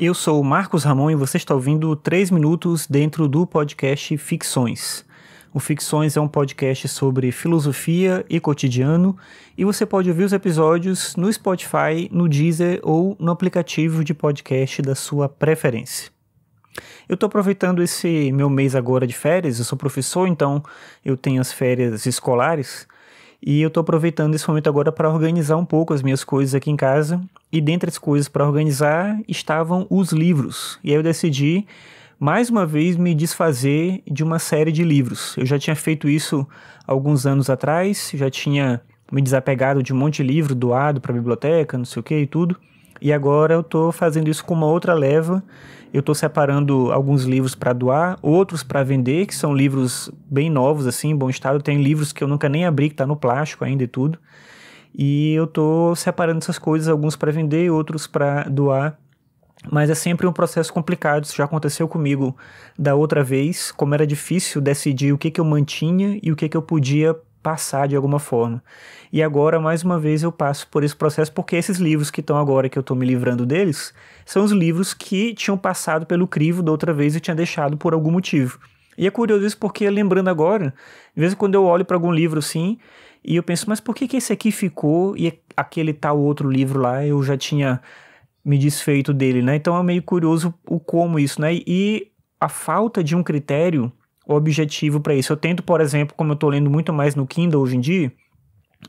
Eu sou o Marcos Ramon e você está ouvindo 3 minutos dentro do podcast Ficções. O Ficções é um podcast sobre filosofia e cotidiano e você pode ouvir os episódios no Spotify, no Deezer ou no aplicativo de podcast da sua preferência. Eu estou aproveitando esse meu mês agora de férias, eu sou professor, então eu tenho as férias escolares e eu estou aproveitando esse momento agora para organizar um pouco as minhas coisas aqui em casa. E dentre as coisas para organizar estavam os livros. E aí eu decidi, mais uma vez, me desfazer de uma série de livros. Eu já tinha feito isso alguns anos atrás, já tinha me desapegado de um monte de livro doado para a biblioteca, não sei o que e tudo. E agora eu estou fazendo isso com uma outra leva. Eu estou separando alguns livros para doar, outros para vender, que são livros bem novos, assim, em bom estado. Tem livros que eu nunca nem abri, que está no plástico ainda e tudo. E eu estou separando essas coisas, alguns para vender, outros para doar. Mas é sempre um processo complicado. Isso já aconteceu comigo da outra vez, como era difícil decidir o que, que eu mantinha e o que, que eu podia passar de alguma forma. E agora, mais uma vez, eu passo por esse processo porque esses livros que estão agora, que eu estou me livrando deles, são os livros que tinham passado pelo crivo da outra vez e tinha deixado por algum motivo. E é curioso isso porque, lembrando agora, de vez em quando eu olho para algum livro assim e eu penso, mas por que, que esse aqui ficou e aquele tal outro livro lá eu já tinha me desfeito dele, né? Então é meio curioso o como isso, né? E a falta de um critério objetivo para isso. Eu tento, por exemplo, como eu estou lendo muito mais no Kindle hoje em dia,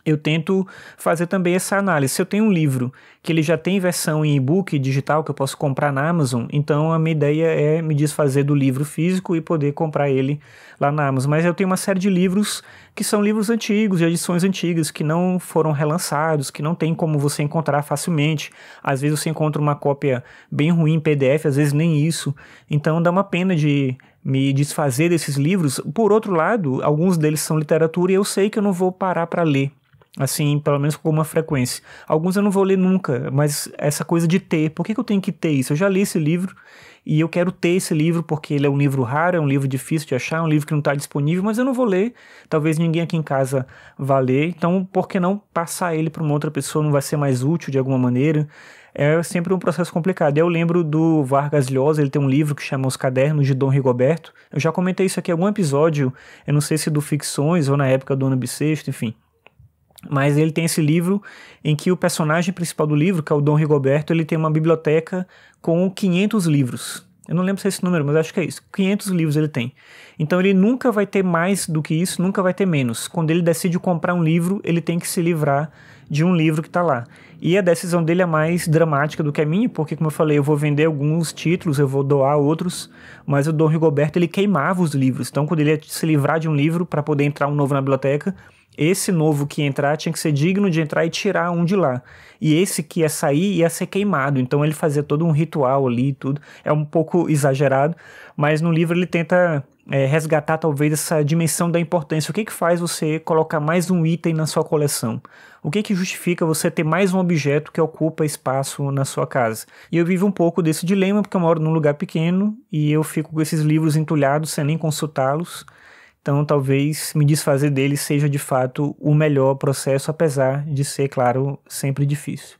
eu tento fazer também essa análise. Se eu tenho um livro que ele já tem versão em e-book digital que eu posso comprar na Amazon, então a minha ideia é me desfazer do livro físico e poder comprar ele lá na Amazon. Mas eu tenho uma série de livros que são livros antigos, e edições antigas, que não foram relançados, que não tem como você encontrar facilmente. Às vezes você encontra uma cópia bem ruim em PDF, às vezes nem isso. Então dá uma pena de me desfazer desses livros. Por outro lado, alguns deles são literatura e eu sei que eu não vou parar para ler assim, pelo menos com uma frequência. Alguns eu não vou ler nunca, mas essa coisa de ter, por que, que eu tenho que ter isso? Eu já li esse livro e eu quero ter esse livro porque ele é um livro raro, é um livro difícil de achar, é um livro que não está disponível, mas eu não vou ler, talvez ninguém aqui em casa vá ler, então por que não passar ele para uma outra pessoa, não vai ser mais útil de alguma maneira? É sempre um processo complicado. Eu lembro do Vargas Llosa, ele tem um livro que chama Os Cadernos de Dom Rigoberto. Eu já comentei isso aqui em algum episódio, eu não sei se é do Ficções ou na época do Ano Bissexto, enfim. Mas ele tem esse livro em que o personagem principal do livro, que é o Dom Rigoberto, ele tem uma biblioteca com 500 livros. Eu não lembro se é esse número, mas acho que é isso. 500 livros ele tem. Então ele nunca vai ter mais do que isso, nunca vai ter menos. Quando ele decide comprar um livro, ele tem que se livrar de um livro que está lá. E a decisão dele é mais dramática do que a minha, porque como eu falei, eu vou vender alguns títulos, eu vou doar outros, mas o Dom Rigoberto ele queimava os livros. Então quando ele ia se livrar de um livro para poder entrar um novo na biblioteca, esse novo que entrar tinha que ser digno de entrar e tirar um de lá. E esse que ia sair ia ser queimado. Então ele fazia todo um ritual ali e tudo. É um pouco exagerado, mas no livro ele tenta é, resgatar talvez essa dimensão da importância. O que, que faz você colocar mais um item na sua coleção? O que, que justifica você ter mais um objeto que ocupa espaço na sua casa? E eu vivo um pouco desse dilema, porque eu moro num lugar pequeno e eu fico com esses livros entulhados sem nem consultá-los. Então, talvez me desfazer dele seja de fato o melhor processo, apesar de ser, claro, sempre difícil.